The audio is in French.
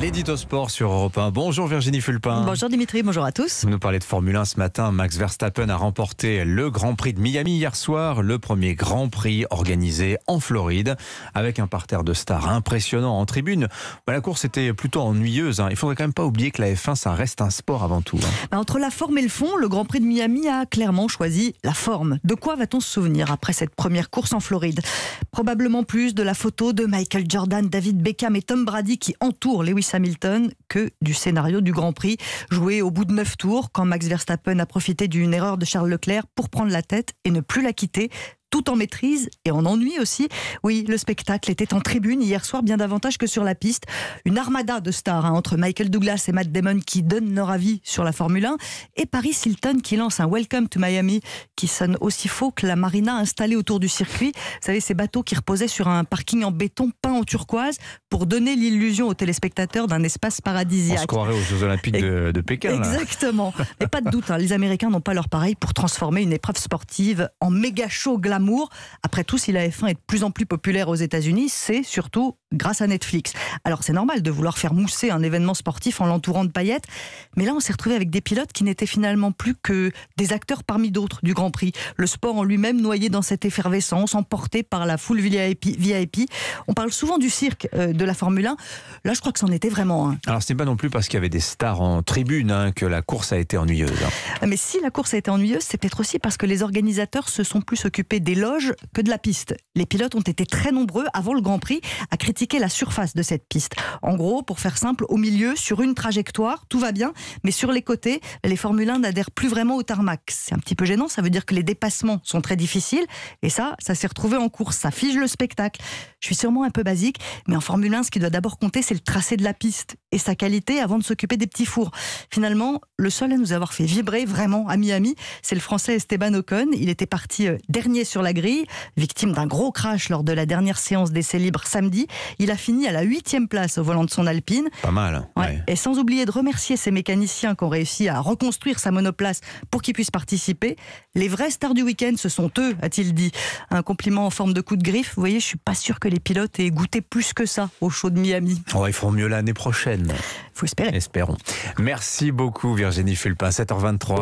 L'édito sport sur Europe 1. Bonjour Virginie Fulpin. Bonjour Dimitri, bonjour à tous. Vous nous parlez de Formule 1 ce matin. Max Verstappen a remporté le Grand Prix de Miami hier soir, le premier Grand Prix organisé en Floride, avec un parterre de stars impressionnant en tribune. Bah, la course était plutôt ennuyeuse. Hein. Il faudrait quand même pas oublier que la F1, ça reste un sport avant tout. Hein. Bah, entre la forme et le fond, le Grand Prix de Miami a clairement choisi la forme. De quoi va-t-on se souvenir après cette première course en Floride Probablement plus de la photo de Michael Jordan, David Beckham et Tom Brady qui entourent les Hamilton que du scénario du Grand Prix joué au bout de neuf tours quand Max Verstappen a profité d'une erreur de Charles Leclerc pour prendre la tête et ne plus la quitter tout en maîtrise et en ennui aussi. Oui, le spectacle était en tribune hier soir bien davantage que sur la piste. Une armada de stars hein, entre Michael Douglas et Matt Damon qui donnent leur avis sur la Formule 1 et Paris Hilton qui lance un Welcome to Miami qui sonne aussi faux que la marina installée autour du circuit. Vous savez, ces bateaux qui reposaient sur un parking en béton peint en turquoise pour donner l'illusion aux téléspectateurs d'un espace paradisiaque. On se croirait aux Jeux Olympiques de, Pékin. Exactement. Mais pas de doute, hein, les Américains n'ont pas leur pareil pour transformer une épreuve sportive en méga show glamour amour Après tout, si la F1 est de plus en plus populaire aux États-Unis, c'est surtout grâce à Netflix. Alors c'est normal de vouloir faire mousser un événement sportif en l'entourant de paillettes, mais là on s'est retrouvé avec des pilotes qui n'étaient finalement plus que des acteurs parmi d'autres du Grand Prix. Le sport en lui-même noyé dans cette effervescence, emporté par la foule VIP. On parle souvent du cirque euh, de la Formule 1. Là, je crois que c'en était vraiment un. Alors ce n'est pas non plus parce qu'il y avait des stars en tribune hein, que la course a été ennuyeuse. Hein. Mais si la course a été ennuyeuse, c'est peut-être aussi parce que les organisateurs se sont plus occupés des des loges que de la piste. Les pilotes ont été très nombreux avant le Grand Prix à critiquer la surface de cette piste. En gros, pour faire simple, au milieu, sur une trajectoire, tout va bien, mais sur les côtés, les Formule 1 n'adhèrent plus vraiment au tarmac. C'est un petit peu gênant, ça veut dire que les dépassements sont très difficiles, et ça, ça s'est retrouvé en course, ça fige le spectacle. Je suis sûrement un peu basique, mais en Formule 1, ce qui doit d'abord compter, c'est le tracé de la piste et sa qualité avant de s'occuper des petits fours. Finalement, le seul à nous avoir fait vibrer vraiment à Miami, c'est le Français Esteban Ocon. Il était parti euh, dernier sur la grille. Victime d'un gros crash lors de la dernière séance d'essai libres samedi, il a fini à la huitième place au volant de son Alpine. Pas mal. Hein. Et sans oublier de remercier ses mécaniciens qui ont réussi à reconstruire sa monoplace pour qu'il puisse participer. Les vrais stars du week-end, ce sont eux, a-t-il dit. Un compliment en forme de coup de griffe. Vous voyez, je suis pas sûr que les pilotes aient goûté plus que ça au show de Miami. ils feront mieux l'année prochaine. Faut espérer. Espérons. Merci beaucoup Virginie Fulpin, 7h23.